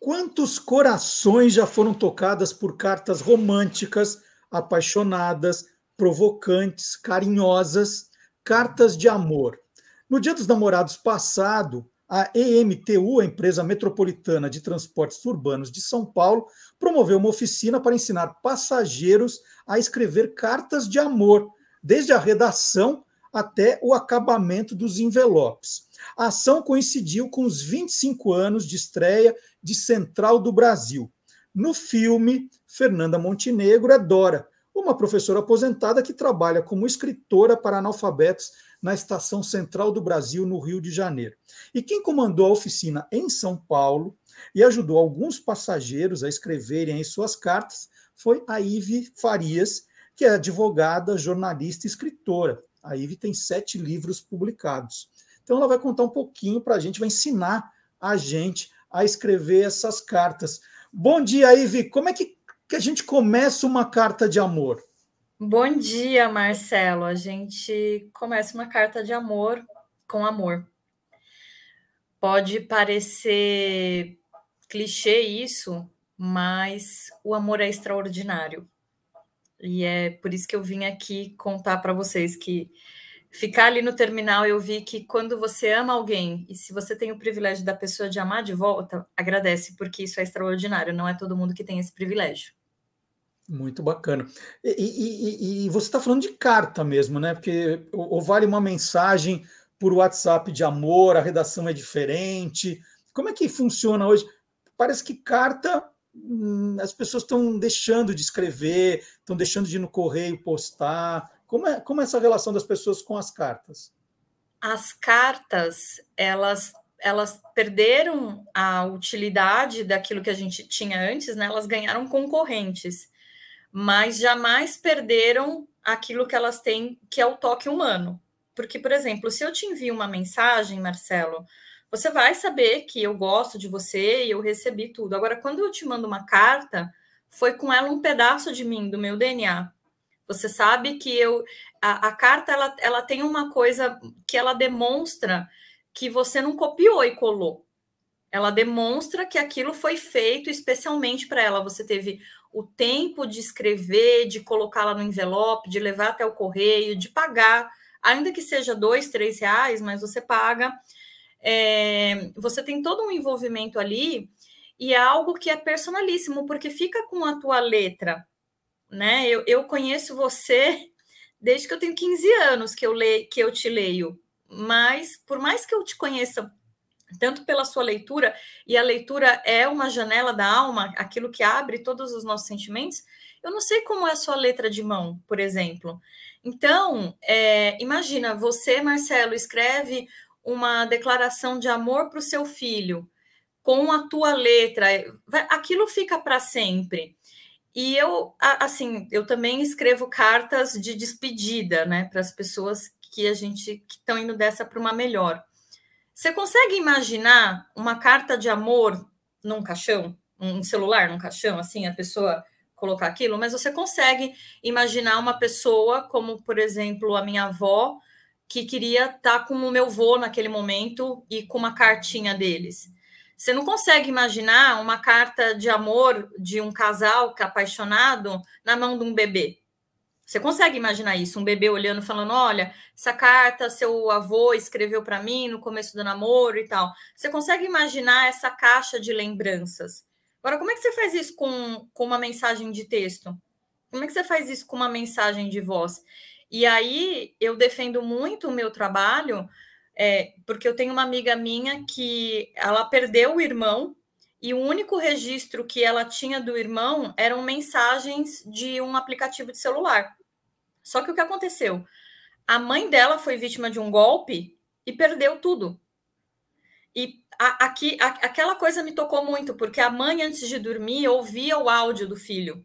Quantos corações já foram tocadas por cartas românticas, apaixonadas, provocantes, carinhosas, cartas de amor? No Dia dos Namorados passado, a EMTU, a Empresa Metropolitana de Transportes Urbanos de São Paulo, promoveu uma oficina para ensinar passageiros a escrever cartas de amor, desde a redação até o acabamento dos envelopes. A ação coincidiu com os 25 anos de estreia de Central do Brasil. No filme, Fernanda Montenegro é Dora, uma professora aposentada que trabalha como escritora para analfabetos na Estação Central do Brasil, no Rio de Janeiro. E quem comandou a oficina em São Paulo e ajudou alguns passageiros a escreverem em suas cartas foi a Ive Farias, que é advogada, jornalista e escritora. A Ive tem sete livros publicados. Então ela vai contar um pouquinho para a gente, vai ensinar a gente a escrever essas cartas. Bom dia, Ive. Como é que, que a gente começa uma carta de amor? Bom dia, Marcelo. A gente começa uma carta de amor com amor. Pode parecer clichê isso, mas o amor é extraordinário. E é por isso que eu vim aqui contar para vocês que ficar ali no terminal eu vi que quando você ama alguém e se você tem o privilégio da pessoa de amar de volta, agradece, porque isso é extraordinário, não é todo mundo que tem esse privilégio. Muito bacana. E, e, e, e você está falando de carta mesmo, né? Porque ou vale uma mensagem por WhatsApp de amor, a redação é diferente. Como é que funciona hoje? Parece que carta Hum, as pessoas estão deixando de escrever, estão deixando de ir no correio postar. Como é, como é essa relação das pessoas com as cartas? As cartas, elas elas perderam a utilidade daquilo que a gente tinha antes, né? Elas ganharam concorrentes, mas jamais perderam aquilo que elas têm, que é o toque humano. Porque, por exemplo, se eu te envio uma mensagem, Marcelo, você vai saber que eu gosto de você e eu recebi tudo. Agora, quando eu te mando uma carta, foi com ela um pedaço de mim, do meu DNA. Você sabe que eu a, a carta ela, ela tem uma coisa que ela demonstra que você não copiou e colou. Ela demonstra que aquilo foi feito especialmente para ela. Você teve o tempo de escrever, de colocá-la no envelope, de levar até o correio, de pagar, ainda que seja dois, três reais, mas você paga é, você tem todo um envolvimento ali e é algo que é personalíssimo, porque fica com a tua letra, né? Eu, eu conheço você desde que eu tenho 15 anos que eu, leio, que eu te leio, mas por mais que eu te conheça tanto pela sua leitura, e a leitura é uma janela da alma, aquilo que abre todos os nossos sentimentos, eu não sei como é a sua letra de mão, por exemplo. Então, é, imagina, você, Marcelo, escreve uma declaração de amor para o seu filho com a tua letra, eh, aquilo fica para sempre. E eu, assim, eu também escrevo cartas de despedida, né, para as pessoas que a gente que estão indo dessa para uma melhor. Você consegue imaginar uma carta de amor num caixão, um celular num caixão, assim, a pessoa colocar aquilo? Mas você consegue imaginar uma pessoa como, por exemplo, a minha avó, que queria estar tá com o meu vô naquele momento e com uma cartinha deles. Você não consegue imaginar uma carta de amor de um casal que é apaixonado na mão de um bebê. Você consegue imaginar isso? Um bebê olhando, falando: Olha, essa carta seu avô escreveu para mim no começo do namoro e tal. Você consegue imaginar essa caixa de lembranças? Agora, como é que você faz isso com, com uma mensagem de texto? Como é que você faz isso com uma mensagem de voz? E aí eu defendo muito o meu trabalho, é, porque eu tenho uma amiga minha que ela perdeu o irmão e o único registro que ela tinha do irmão eram mensagens de um aplicativo de celular. Só que o que aconteceu? A mãe dela foi vítima de um golpe e perdeu tudo. E a, aqui, a, aquela coisa me tocou muito, porque a mãe, antes de dormir, ouvia o áudio do filho.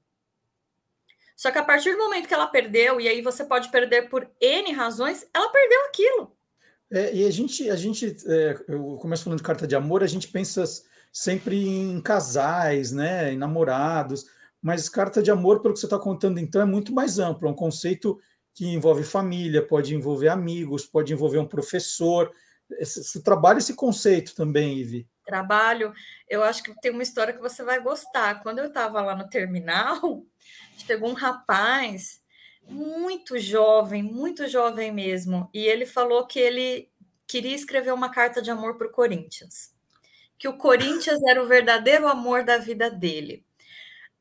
Só que a partir do momento que ela perdeu, e aí você pode perder por N razões, ela perdeu aquilo. É, e a gente, a gente é, eu começo falando de carta de amor, a gente pensa sempre em casais, né, em namorados, mas carta de amor, pelo que você está contando, então, é muito mais amplo, é um conceito que envolve família, pode envolver amigos, pode envolver um professor. Você trabalha esse conceito também, Ive? Trabalho. Eu acho que tem uma história que você vai gostar. Quando eu estava lá no terminal, pegou um rapaz muito jovem, muito jovem mesmo, e ele falou que ele queria escrever uma carta de amor para o Corinthians, que o Corinthians era o verdadeiro amor da vida dele.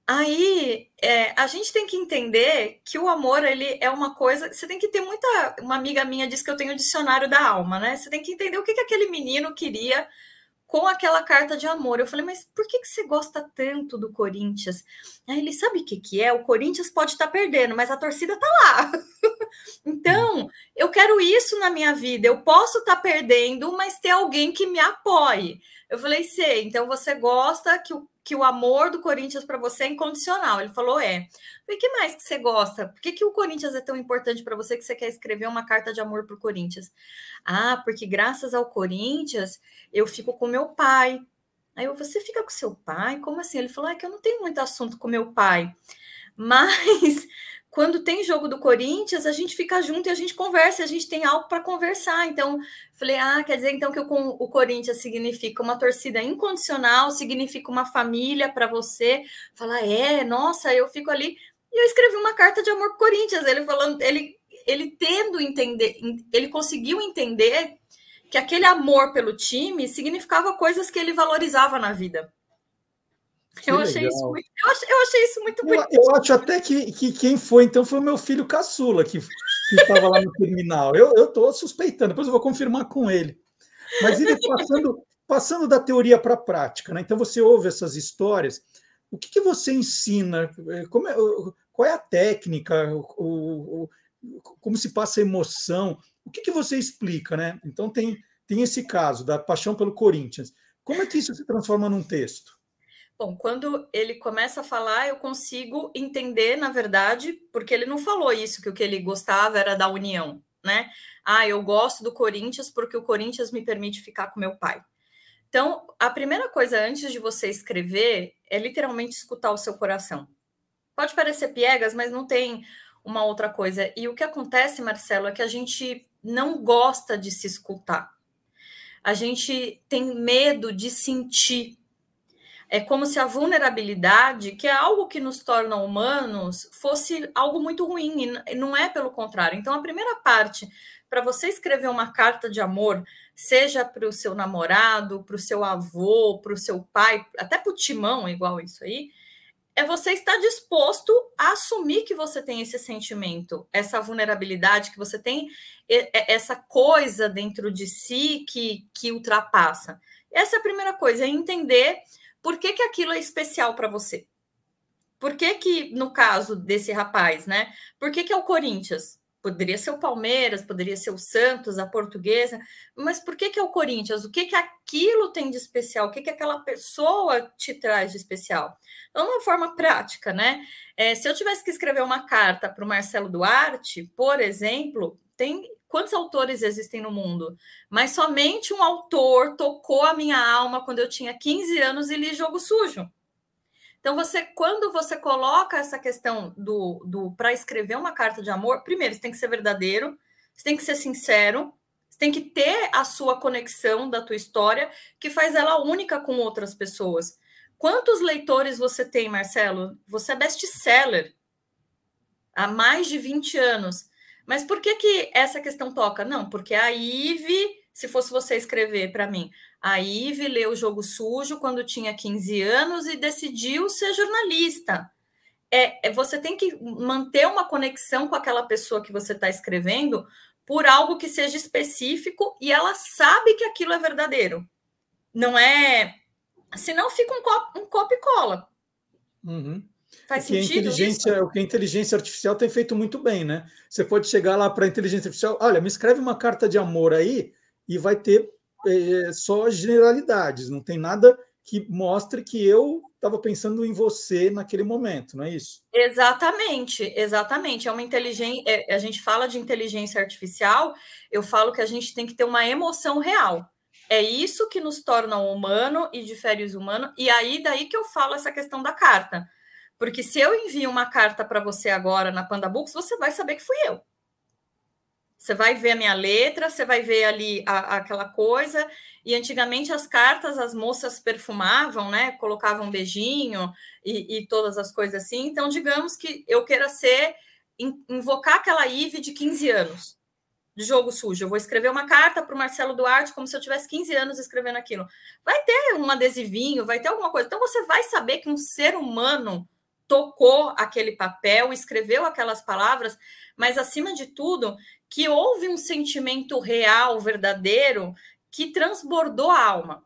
Aí é, a gente tem que entender que o amor ele é uma coisa. Você tem que ter muita. Uma amiga minha disse que eu tenho o dicionário da alma, né? Você tem que entender o que, que aquele menino queria com aquela carta de amor. Eu falei, mas por que, que você gosta tanto do Corinthians? Aí ele sabe o que, que é? O Corinthians pode estar tá perdendo, mas a torcida tá lá. então, eu quero isso na minha vida. Eu posso estar tá perdendo, mas ter alguém que me apoie. Eu falei, sei, então você gosta que o que o amor do Corinthians para você é incondicional. Ele falou: é. O que mais que você gosta? Por que, que o Corinthians é tão importante para você que você quer escrever uma carta de amor para o Corinthians? Ah, porque graças ao Corinthians eu fico com meu pai. Aí eu, você fica com seu pai? Como assim? Ele falou: é que eu não tenho muito assunto com meu pai. Mas quando tem jogo do Corinthians, a gente fica junto e a gente conversa, a gente tem algo para conversar. Então, falei, ah, quer dizer então que o, o Corinthians significa uma torcida incondicional, significa uma família para você. Fala, é, nossa, eu fico ali. E eu escrevi uma carta de amor pro Corinthians, ele falando, ele, ele tendo entender, ele conseguiu entender que aquele amor pelo time significava coisas que ele valorizava na vida. Eu achei, isso, eu, achei, eu achei, isso muito, bonito. Eu, eu acho até que, que, quem foi, então, foi o meu filho caçula que estava lá no terminal. Eu estou suspeitando, depois eu vou confirmar com ele. Mas ele passando, passando da teoria para a prática, né? Então você ouve essas histórias. O que, que você ensina? É, como é, qual é a técnica? O, o, como se passa a emoção? O que, que você explica, né? Então tem, tem esse caso da paixão pelo Corinthians. Como é que isso se transforma num texto? Bom, quando ele começa a falar, eu consigo entender, na verdade, porque ele não falou isso, que o que ele gostava era da união, né? Ah, eu gosto do Corinthians porque o Corinthians me permite ficar com meu pai. Então, a primeira coisa antes de você escrever é literalmente escutar o seu coração. Pode parecer piegas, mas não tem uma outra coisa. E o que acontece, Marcelo, é que a gente não gosta de se escutar. A gente tem medo de sentir é como se a vulnerabilidade, que é algo que nos torna humanos, fosse algo muito ruim, e não é pelo contrário. Então, a primeira parte para você escrever uma carta de amor, seja para o seu namorado, para o seu avô, para o seu pai, até para o timão, é igual isso aí, é você estar disposto a assumir que você tem esse sentimento, essa vulnerabilidade, que você tem essa coisa dentro de si que, que ultrapassa. Essa é a primeira coisa, é entender por que, que aquilo é especial para você? Por que, que, no caso desse rapaz, né? Por que, que é o Corinthians? Poderia ser o Palmeiras, poderia ser o Santos, a Portuguesa, mas por que, que é o Corinthians? O que, que aquilo tem de especial? O que, que aquela pessoa te traz de especial? Então, uma forma prática, né? É, se eu tivesse que escrever uma carta para o Marcelo Duarte, por exemplo, tem quantos autores existem no mundo, mas somente um autor tocou a minha alma quando eu tinha 15 anos e li Jogo Sujo. Então, você, quando você coloca essa questão do, do para escrever uma carta de amor, primeiro, você tem que ser verdadeiro, você tem que ser sincero, você tem que ter a sua conexão da tua história, que faz ela única com outras pessoas. Quantos leitores você tem, Marcelo? Você é best-seller há mais de 20 anos. Mas por que, que essa questão toca? Não, porque a IVE, se fosse você escrever para mim, a IVE leu o Jogo Sujo quando tinha 15 anos e decidiu ser jornalista. É, é, você tem que manter uma conexão com aquela pessoa que você está escrevendo por algo que seja específico e ela sabe que aquilo é verdadeiro. Não é. Senão fica um, cop, um copo e cola. Uhum. Faz o é que sentido? A inteligência, isso? O que a inteligência artificial tem feito muito bem, né? Você pode chegar lá para a inteligência artificial, olha, me escreve uma carta de amor aí e vai ter é, só generalidades, não tem nada que mostre que eu estava pensando em você naquele momento, não é isso? Exatamente, exatamente. É uma inteligência. É, a gente fala de inteligência artificial, eu falo que a gente tem que ter uma emoção real. É isso que nos torna humano e difere os humanos. E aí daí que eu falo essa questão da carta. Porque se eu envio uma carta para você agora na Panda Books, você vai saber que fui eu. Você vai ver a minha letra, você vai ver ali a, aquela coisa. E antigamente as cartas as moças perfumavam, né? Colocavam beijinho e, e todas as coisas assim. Então, digamos que eu queira ser invocar aquela Ive de 15 anos de jogo sujo. Eu vou escrever uma carta para o Marcelo Duarte como se eu tivesse 15 anos escrevendo aquilo. Vai ter um adesivinho, vai ter alguma coisa. Então você vai saber que um ser humano tocou aquele papel, escreveu aquelas palavras, mas acima de tudo, que houve um sentimento real, verdadeiro, que transbordou a alma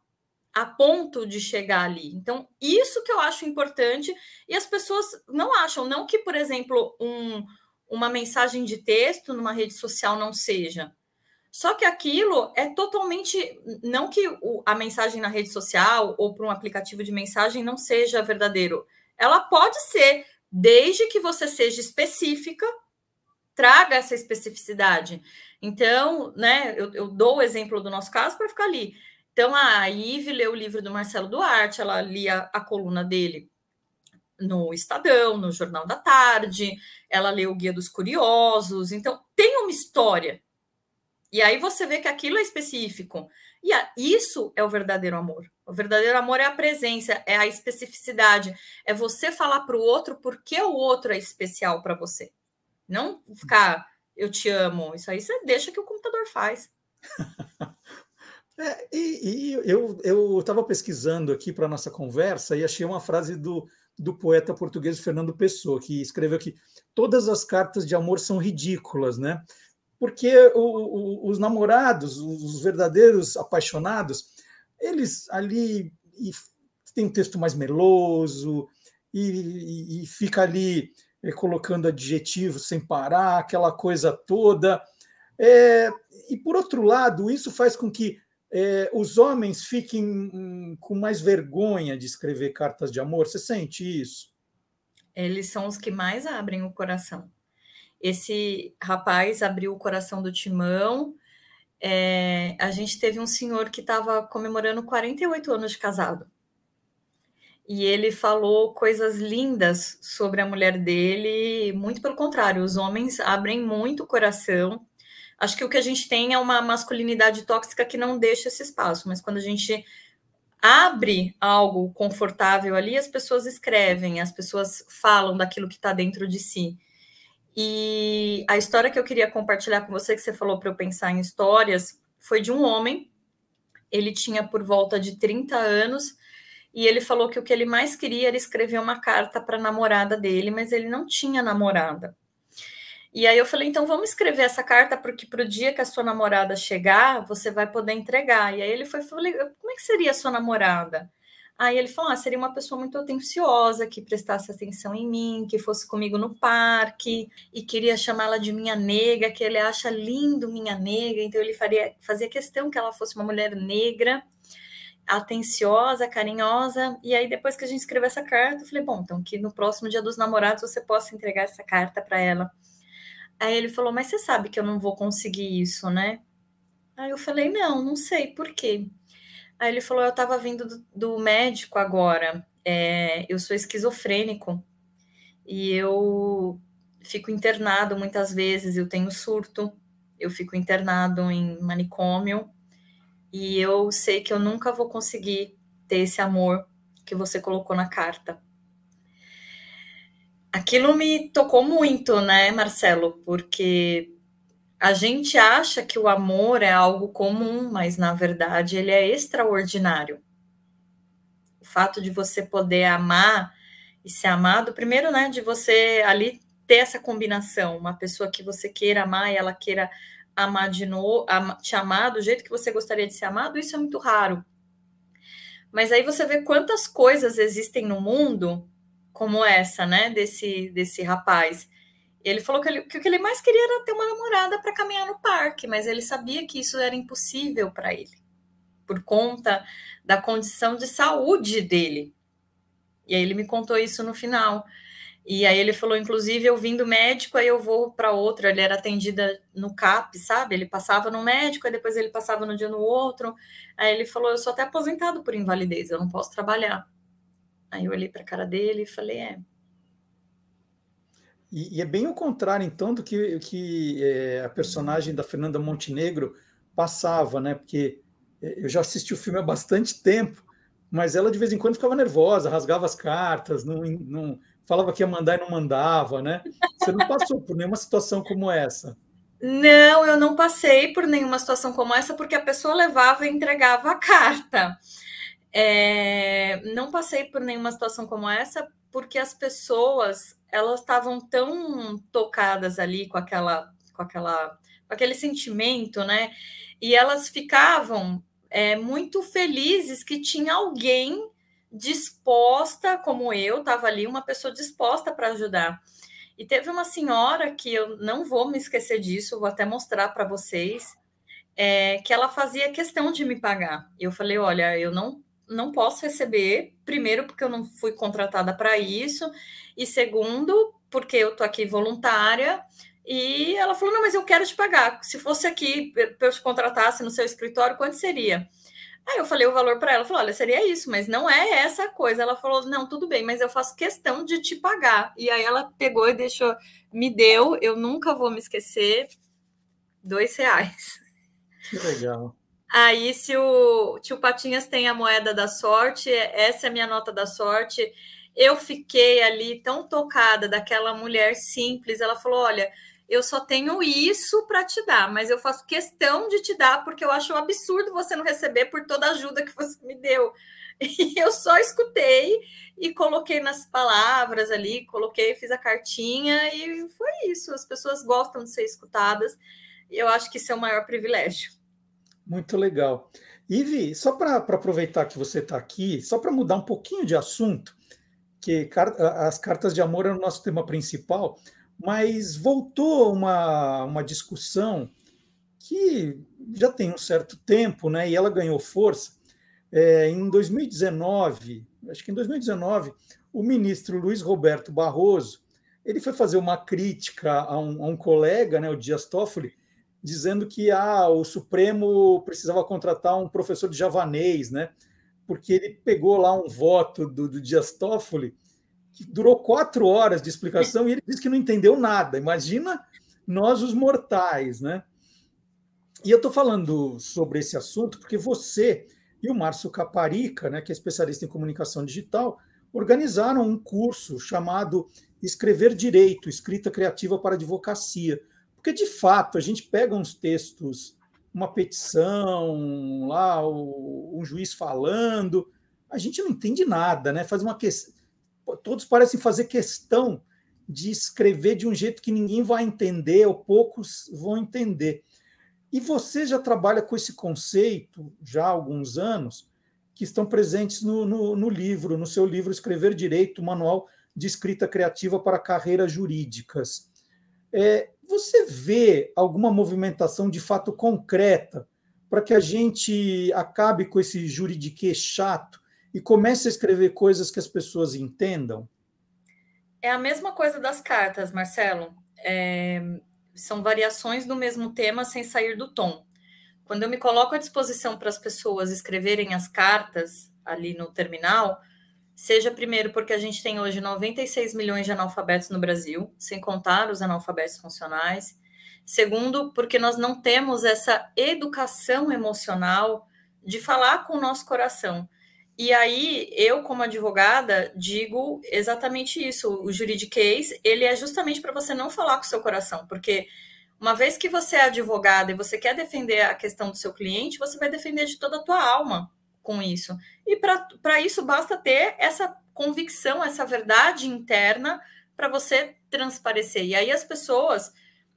a ponto de chegar ali. Então, isso que eu acho importante e as pessoas não acham, não que, por exemplo, um, uma mensagem de texto numa rede social não seja. Só que aquilo é totalmente. Não que a mensagem na rede social ou para um aplicativo de mensagem não seja verdadeiro, ela pode ser, desde que você seja específica, traga essa especificidade. Então, né, eu, eu dou o exemplo do nosso caso para ficar ali. Então, a Ive leu o livro do Marcelo Duarte, ela lia a coluna dele no Estadão, no Jornal da Tarde, ela leu o Guia dos Curiosos. Então, tem uma história. E aí você vê que aquilo é específico. E a, isso é o verdadeiro amor. O verdadeiro amor é a presença, é a especificidade, é você falar para o outro porque o outro é especial para você. Não ficar eu te amo, isso aí você deixa que o computador faz. é, e, e, eu estava pesquisando aqui para nossa conversa e achei uma frase do, do poeta português Fernando Pessoa, que escreveu que todas as cartas de amor são ridículas, né? Porque o, o, os namorados, os verdadeiros apaixonados, eles ali e tem um texto mais meloso e, e, e fica ali é, colocando adjetivos sem parar, aquela coisa toda. É, e por outro lado, isso faz com que é, os homens fiquem hum, com mais vergonha de escrever cartas de amor. Você sente isso? Eles são os que mais abrem o coração. Esse rapaz abriu o coração do Timão é, a gente teve um senhor que estava comemorando 48 anos de casado. E ele falou coisas lindas sobre a mulher dele, muito pelo contrário, os homens abrem muito o coração. Acho que o que a gente tem é uma masculinidade tóxica que não deixa esse espaço, mas quando a gente abre algo confortável ali, as pessoas escrevem, as pessoas falam daquilo que está dentro de si. E a história que eu queria compartilhar com você, que você falou para eu pensar em histórias, foi de um homem. Ele tinha por volta de 30 anos e ele falou que o que ele mais queria era escrever uma carta para a namorada dele, mas ele não tinha namorada. E aí eu falei, então vamos escrever essa carta porque para o dia que a sua namorada chegar, você vai poder entregar. E aí ele foi, falei, como é que seria a sua namorada? Aí ele falou: ah, seria uma pessoa muito atenciosa, que prestasse atenção em mim, que fosse comigo no parque, e queria chamá-la de minha nega, que ele acha lindo minha nega, então ele faria, fazia questão que ela fosse uma mulher negra, atenciosa, carinhosa. E aí, depois que a gente escreveu essa carta, eu falei: bom, então que no próximo dia dos namorados você possa entregar essa carta para ela. Aí ele falou: mas você sabe que eu não vou conseguir isso, né? Aí eu falei: não, não sei por quê. Aí ele falou: Eu estava vindo do, do, médico agora, é, eu sou esquizofrênico e eu fico internado muitas vezes, eu tenho surto, eu fico internado em manicômio e eu sei que eu nunca vou conseguir ter esse amor que você colocou na carta. Aquilo me tocou muito, né, Marcelo? Porque a gente acha que o amor é algo comum, mas na verdade ele é extraordinário. O fato de você poder amar e ser amado, primeiro, né, de você ali ter essa combinação, uma pessoa que você queira amar e ela queira amar de novo, te amar do jeito que você gostaria de ser amado, isso é muito raro. Mas aí você vê quantas coisas existem no mundo como essa, né, desse desse rapaz ele falou que, ele, que o que ele mais queria era ter uma namorada para caminhar no parque, mas ele sabia que isso era impossível para ele, por conta da condição de saúde dele. E aí ele me contou isso no final. E aí ele falou, inclusive, eu vim do médico, aí eu vou para outra. Ele era atendida no CAP, sabe? Ele passava no médico, aí depois ele passava no dia no outro. Aí ele falou, eu sou até aposentado por invalidez, eu não posso trabalhar. Aí eu olhei para a cara dele e falei, é, e, e, é bem o contrário, então, do que, que é, a personagem da Fernanda Montenegro passava, né? Porque é, eu já assisti o filme há bastante tempo, mas ela de vez em quando ficava nervosa, rasgava as cartas, não, não falava que ia mandar e não mandava, né? Você não passou por nenhuma situação como essa. Não, eu não passei por nenhuma situação como essa, porque a pessoa levava e entregava a carta. É, não passei por nenhuma situação como essa, porque as pessoas elas estavam tão tocadas ali com aquela, com aquela, com aquele sentimento, né? E elas ficavam é, muito felizes que tinha alguém disposta, como eu, estava ali, uma pessoa disposta para ajudar. E teve uma senhora que eu não vou me esquecer disso, vou até mostrar para vocês, é, que ela fazia questão de me pagar. Eu falei, olha, eu não não posso receber, primeiro, porque eu não fui contratada para isso, e segundo, porque eu tô aqui voluntária. E ela falou: não, mas eu quero te pagar. Se fosse aqui, eu te contratasse no seu escritório, quanto seria? Aí eu falei o valor para ela, falou: olha, seria isso, mas não é essa coisa. Ela falou: não, tudo bem, mas eu faço questão de te pagar. E aí ela pegou e deixou, me deu, eu nunca vou me esquecer, dois reais. Que legal. Aí, se o tio Patinhas tem a moeda da sorte, essa é a minha nota da sorte. Eu fiquei ali tão tocada daquela mulher simples. Ela falou: Olha, eu só tenho isso para te dar, mas eu faço questão de te dar, porque eu acho um absurdo você não receber por toda a ajuda que você me deu. E eu só escutei e coloquei nas palavras ali, coloquei, fiz a cartinha e foi isso. As pessoas gostam de ser escutadas e eu acho que isso é o maior privilégio. Muito legal. Ive, só para aproveitar que você está aqui, só para mudar um pouquinho de assunto, que car as cartas de amor é o nosso tema principal, mas voltou uma, uma discussão que já tem um certo tempo, né? E ela ganhou força. É, em 2019, acho que em 2019, o ministro Luiz Roberto Barroso ele foi fazer uma crítica a um, a um colega, né, o Dias Toffoli, dizendo que ah, o Supremo precisava contratar um professor de javanês, né? Porque ele pegou lá um voto do, do Dias Toffoli que durou quatro horas de explicação e ele disse que não entendeu nada. Imagina nós, os mortais, né? E eu estou falando sobre esse assunto porque você e o Márcio Caparica, né, que é especialista em comunicação digital, organizaram um curso chamado Escrever Direito, Escrita Criativa para Advocacia, porque, de fato, a gente pega uns textos, uma petição, lá o, um juiz falando, a gente não entende nada, né? Faz uma questão Todos parecem fazer questão de escrever de um jeito que ninguém vai entender, ou poucos vão entender. E você já trabalha com esse conceito já há alguns anos, que estão presentes no, no, no livro, no seu livro Escrever Direito, Manual de Escrita Criativa para Carreiras Jurídicas. É, você vê alguma movimentação de fato concreta para que a gente acabe com esse juridiquê chato e comece a escrever coisas que as pessoas entendam? É a mesma coisa das cartas, Marcelo. É, são variações do mesmo tema sem sair do tom. Quando eu me coloco à disposição para as pessoas escreverem as cartas ali no terminal, Seja primeiro porque a gente tem hoje 96 milhões de analfabetos no Brasil, sem contar os analfabetos funcionais. Segundo, porque nós não temos essa educação emocional de falar com o nosso coração. E aí, eu, como advogada, digo exatamente isso. O juridiquês, ele é justamente para você não falar com o seu coração, porque uma vez que você é advogada e você quer defender a questão do seu cliente, você vai defender de toda a tua alma com isso. E para isso basta ter essa convicção, essa verdade interna para você transparecer. E aí as pessoas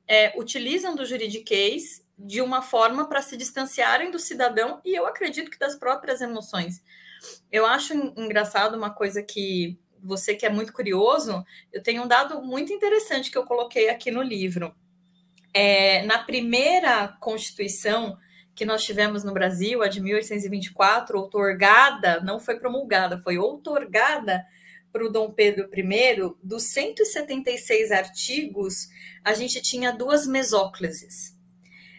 é, utilizam do juridiquês de uma forma para se distanciarem do cidadão e eu acredito que das próprias emoções. Eu acho engraçado uma coisa que você que é muito curioso, eu tenho um dado muito interessante que eu coloquei aqui no livro. É, na primeira Constituição que nós tivemos no Brasil, a de 1824, outorgada, não foi promulgada, foi outorgada para o Dom Pedro I, dos 176 artigos, a gente tinha duas mesóclises.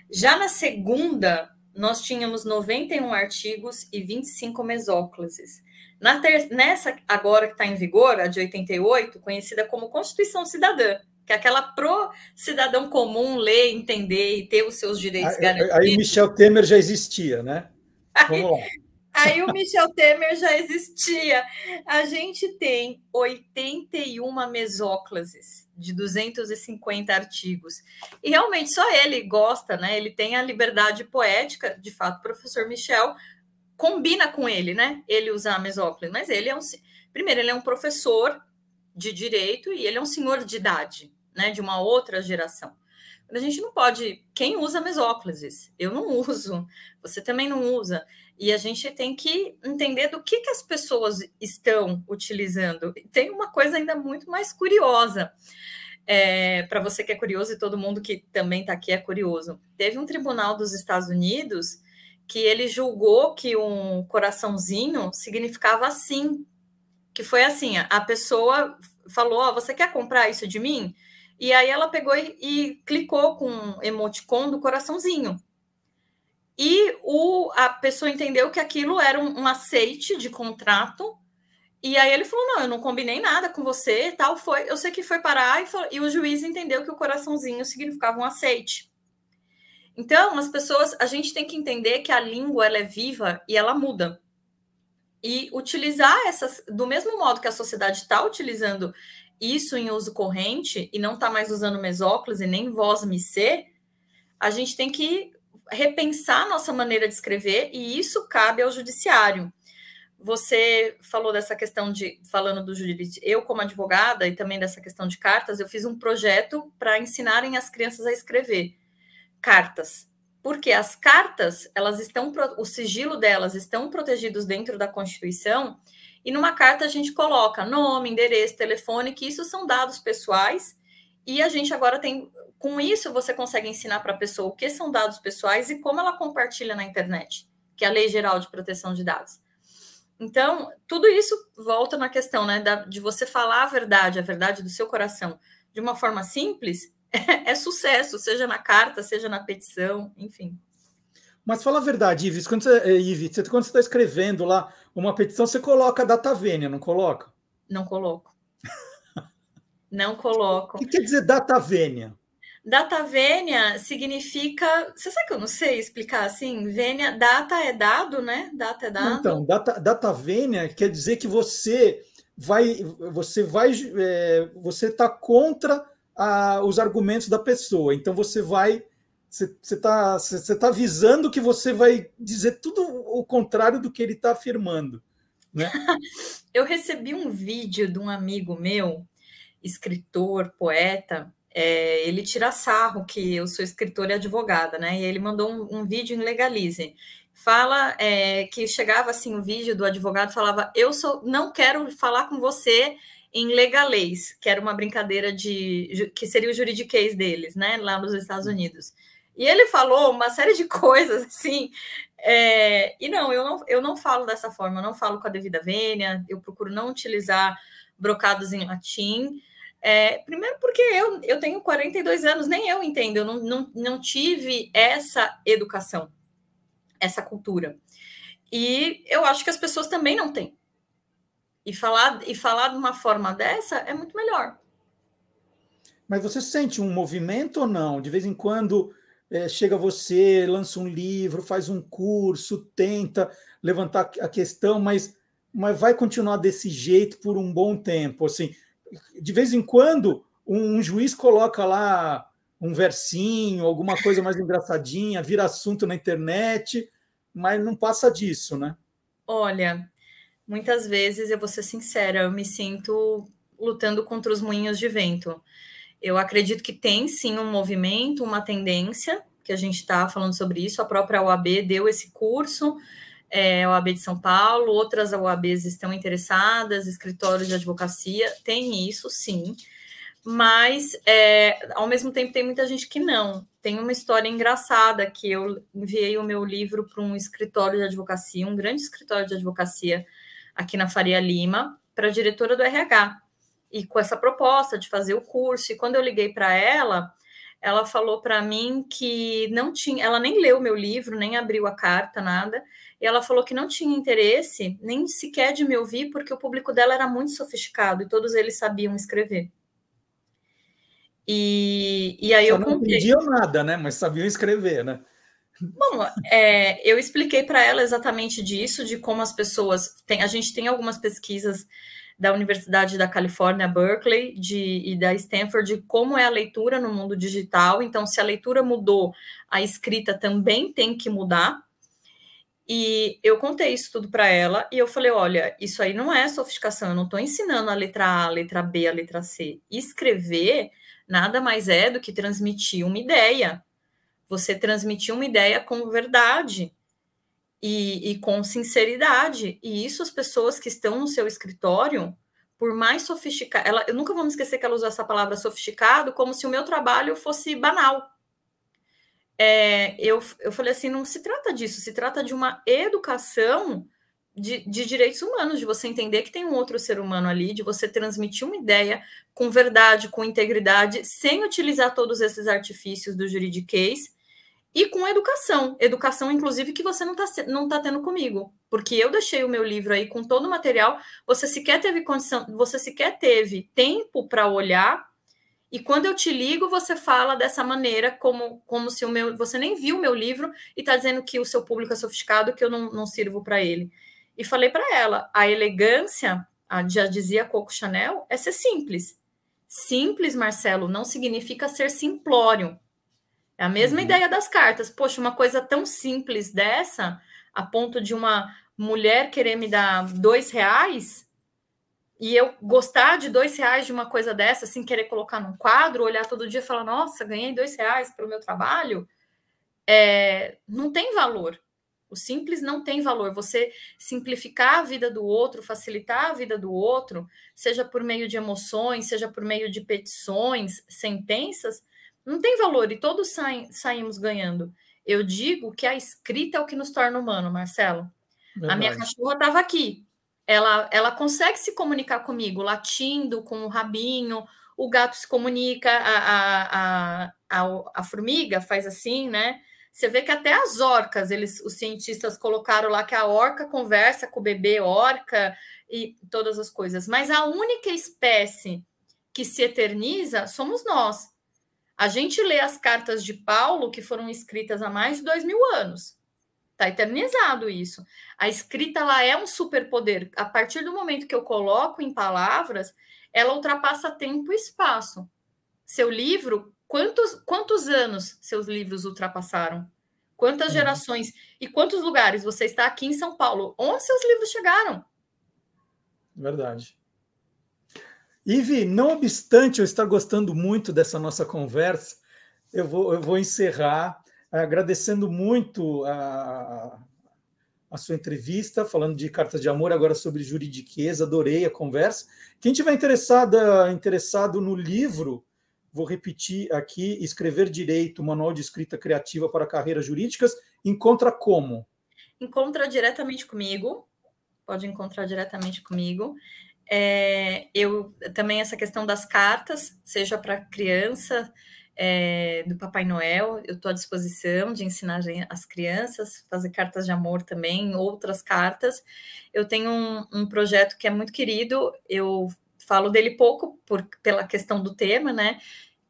Já na segunda, nós tínhamos 91 artigos e 25 mesóclises. Nessa, agora que está em vigor, a de 88, conhecida como Constituição Cidadã, que aquela pro cidadão comum ler, entender e ter os seus direitos aí, garantidos. Aí Michel Temer já existia, né? aí, Aí o Michel Temer já existia. A gente tem 81 mesóclases de 250 artigos. E realmente só ele gosta, né? Ele tem a liberdade poética, de fato, o professor Michel combina com ele, né? Ele usar a mesóclase, mas ele é um primeiro, ele é um professor de direito e ele é um senhor de idade, né, de uma outra geração. A gente não pode. Quem usa mesóclises? Eu não uso, você também não usa. E a gente tem que entender do que, que as pessoas estão utilizando. E tem uma coisa ainda muito mais curiosa. É, Para você que é curioso e todo mundo que também está aqui é curioso. Teve um tribunal dos Estados Unidos que ele julgou que um coraçãozinho significava sim que foi assim: a pessoa falou: Ó, oh, você quer comprar isso de mim? E aí ela pegou e, e clicou com um emoticon do coraçãozinho. E o, a pessoa entendeu que aquilo era um, um aceite de contrato. E aí ele falou: não, eu não combinei nada com você tal. Foi, eu sei que foi parar e, falou, e o juiz entendeu que o coraçãozinho significava um aceite. Então, as pessoas, a gente tem que entender que a língua ela é viva e ela muda e utilizar essas, do mesmo modo que a sociedade está utilizando isso em uso corrente e não está mais usando e nem voz micê, a gente tem que repensar nossa maneira de escrever e isso cabe ao judiciário. Você falou dessa questão de falando do jurídico, eu como advogada e também dessa questão de cartas, eu fiz um projeto para ensinarem as crianças a escrever cartas porque as cartas, elas estão o sigilo delas estão protegidos dentro da Constituição, e numa carta a gente coloca nome, endereço, telefone, que isso são dados pessoais, e a gente agora tem com isso você consegue ensinar para a pessoa o que são dados pessoais e como ela compartilha na internet, que é a Lei Geral de Proteção de Dados. Então, tudo isso volta na questão, né, da, de você falar a verdade, a verdade do seu coração, de uma forma simples, é, sucesso, seja na carta, seja na petição, enfim. Mas fala a verdade, Ives, quando você, eh, Ives, quando você está escrevendo lá uma petição, você coloca a data vênia, não coloca? Não coloco. não coloco. O que quer dizer data vênia? Data vênia significa. Você sabe que eu não sei explicar assim? Vênia, data é dado, né? Data é dado. Então, data, data vênia quer dizer que você vai. Você vai. É, você está contra a, os argumentos da pessoa. Então você vai. Você está você tá avisando que você vai dizer tudo o contrário do que ele está afirmando. Né? Eu recebi um vídeo de um amigo meu, escritor, poeta, é, ele tira sarro que eu sou escritora e advogada, né? E ele mandou um, um vídeo em Legalize. Fala é, que chegava assim o um vídeo do advogado falava: Eu sou, não quero falar com você, em legalês, que era uma brincadeira de que seria o juridiquês deles, né, lá nos Estados uhum. Unidos. E ele falou uma série de coisas assim. É, e não, eu não, eu não falo dessa forma, eu não falo com a devida vênia, eu procuro não utilizar brocados em latim. É, primeiro, porque eu, eu tenho 42 anos, nem eu entendo, eu não, não, não tive essa educação, essa cultura. E eu acho que as pessoas também não têm. E falar, e falar de uma forma dessa é muito melhor. Mas você sente um movimento ou não? De vez em quando é, chega você, lança um livro, faz um curso, tenta levantar a questão, mas, mas vai continuar desse jeito por um bom tempo. Assim, de vez em quando um, um juiz coloca lá um versinho, alguma coisa mais engraçadinha, vira assunto na internet, mas não passa disso, né? Olha, muitas vezes, eu vou ser sincera, eu me sinto lutando contra os moinhos de vento. Eu acredito que tem sim um movimento, uma tendência, que a gente está falando sobre isso, a própria UAB deu esse curso, é, a UAB de São Paulo, outras UABs estão interessadas, escritórios de advocacia, tem isso sim, mas é, ao mesmo tempo tem muita gente que não. Tem uma história engraçada que eu enviei o meu livro para um escritório de advocacia, um grande escritório de advocacia aqui na Faria Lima para a diretora do RH e com essa proposta de fazer o curso. E quando eu liguei para ela, ela falou para mim que não tinha, ela nem leu meu livro, nem abriu a carta, nada. E ela falou que não tinha interesse nem sequer de me ouvir, porque o público dela era muito sofisticado e todos eles sabiam escrever. E, e aí Só eu não pediam nada, né? Mas sabiam escrever, né? Bom, é, eu expliquei para ela exatamente disso, de como as pessoas. Tem, a gente tem algumas pesquisas da Universidade da Califórnia, Berkeley, de, e da Stanford, de como é a leitura no mundo digital. Então, se a leitura mudou, a escrita também tem que mudar. E eu contei isso tudo para ela e eu falei: olha, isso aí não é sofisticação, eu não estou ensinando a letra A, a letra B, a letra C. Escrever nada mais é do que transmitir uma ideia. Você transmitir uma ideia com verdade e, e com sinceridade. E isso as pessoas que estão no seu escritório por mais sofisticado, ela, eu nunca vou me esquecer que ela usou essa palavra sofisticado, como se o meu trabalho fosse banal. É, eu, eu falei assim: não se trata disso, se trata de uma educação de, de direitos humanos, de você entender que tem um outro ser humano ali, de você transmitir uma ideia com verdade, com integridade, sem utilizar todos esses artifícios do juridiquês e com educação. Educação, inclusive, que você não está não tá tendo comigo. Porque eu deixei o meu livro aí com todo o material. Você sequer teve condição, você sequer teve tempo para olhar. E quando eu te ligo, você fala dessa maneira, como, como se o meu. Você nem viu o meu livro e está dizendo que o seu público é sofisticado, que eu não, não sirvo para ele. E falei para ela: a elegância, já dizia Coco Chanel, é ser simples. Simples, Marcelo, não significa ser simplório é a mesma uhum. ideia das cartas. Poxa, uma coisa tão simples dessa, a ponto de uma mulher querer me dar dois reais e eu gostar de dois reais de uma coisa dessa, assim, querer colocar num quadro, olhar todo dia e falar, nossa, ganhei dois reais para o meu trabalho, é, não tem valor. O simples não tem valor. Você simplificar a vida do outro, facilitar a vida do outro, seja por meio de emoções, seja por meio de petições, sentenças, não tem valor e todos saem, saímos ganhando. Eu digo que a escrita é o que nos torna humano, Marcelo. Verdade. A minha cachorra estava aqui. Ela, ela consegue se comunicar comigo, latindo com o rabinho. O gato se comunica, a, a, a, a, formiga faz assim, né? Você vê que até as orcas, eles, os cientistas colocaram lá que a orca conversa com o bebê orca e todas as coisas. Mas a única espécie que se eterniza somos nós. A gente lê as cartas de Paulo, que foram escritas há mais de dois mil anos. Está eternizado isso. A escrita lá é um superpoder. A partir do momento que eu coloco em palavras, ela ultrapassa tempo e espaço. Seu livro, quantos, quantos anos seus livros ultrapassaram? Quantas uhum. gerações e quantos lugares você está aqui em São Paulo? Onde seus livros chegaram? Verdade. Ive, não obstante eu estar gostando muito dessa nossa conversa, eu vou, eu vou encerrar eh, agradecendo muito a, a sua entrevista, falando de cartas de amor, agora sobre juridiqueza, adorei a conversa. Quem tiver interessada, interessado no livro, vou repetir aqui, Escrever Direito, Manual de Escrita Criativa para Carreiras Jurídicas, encontra como? Encontra diretamente comigo, pode encontrar diretamente comigo. É, eu também essa questão das cartas, seja para criança, é, do Papai Noel, eu estou à disposição de ensinar as crianças, fazer cartas de amor também, outras cartas. Eu tenho um, um projeto que é muito querido, eu falo dele pouco por, pela questão do tema, né?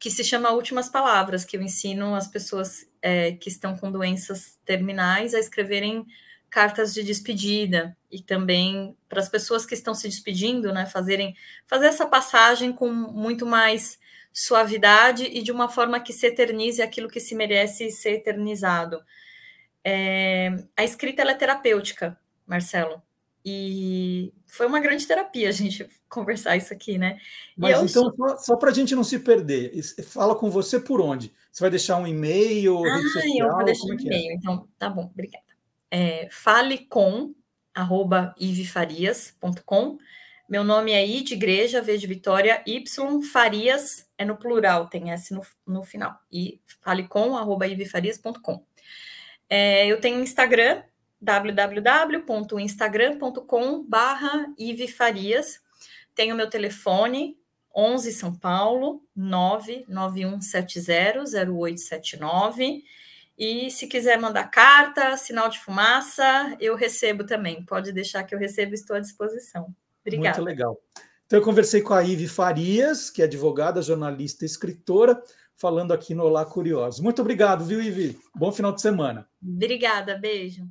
Que se chama Últimas Palavras, que eu ensino as pessoas é, que estão com doenças terminais a escreverem cartas de despedida e também para as pessoas que estão se despedindo, né, fazerem fazer essa passagem com muito mais suavidade e de uma forma que se eternize aquilo que se merece ser eternizado. É, a escrita é terapêutica, Marcelo. E foi uma grande terapia a gente conversar isso aqui, né? Mas eu... então, só, só para a gente não se perder, fala com você por onde? Você vai deixar um e-mail? Ah, eu vou deixar um é? e-mail, é? então tá bom, obrigada é falecom@ivefarias.com. Meu nome é I de igreja, V de vitória, Y Farias é no plural, tem S no, no final. E falecom@ivefarias.com. É, eu tenho Instagram www.instagram.com/ivefarias. Tenho meu telefone 11 São Paulo 991700879 e se quiser mandar carta, sinal de fumaça, eu recebo também. Pode deixar que eu recebo, estou à disposição. Obrigada. Muito legal. Então, eu conversei com a Ive Farias, que é advogada, jornalista e escritora, falando aqui no Olá Curioso. Muito obrigado, viu, Ive? Bom final de semana. Obrigada, beijo.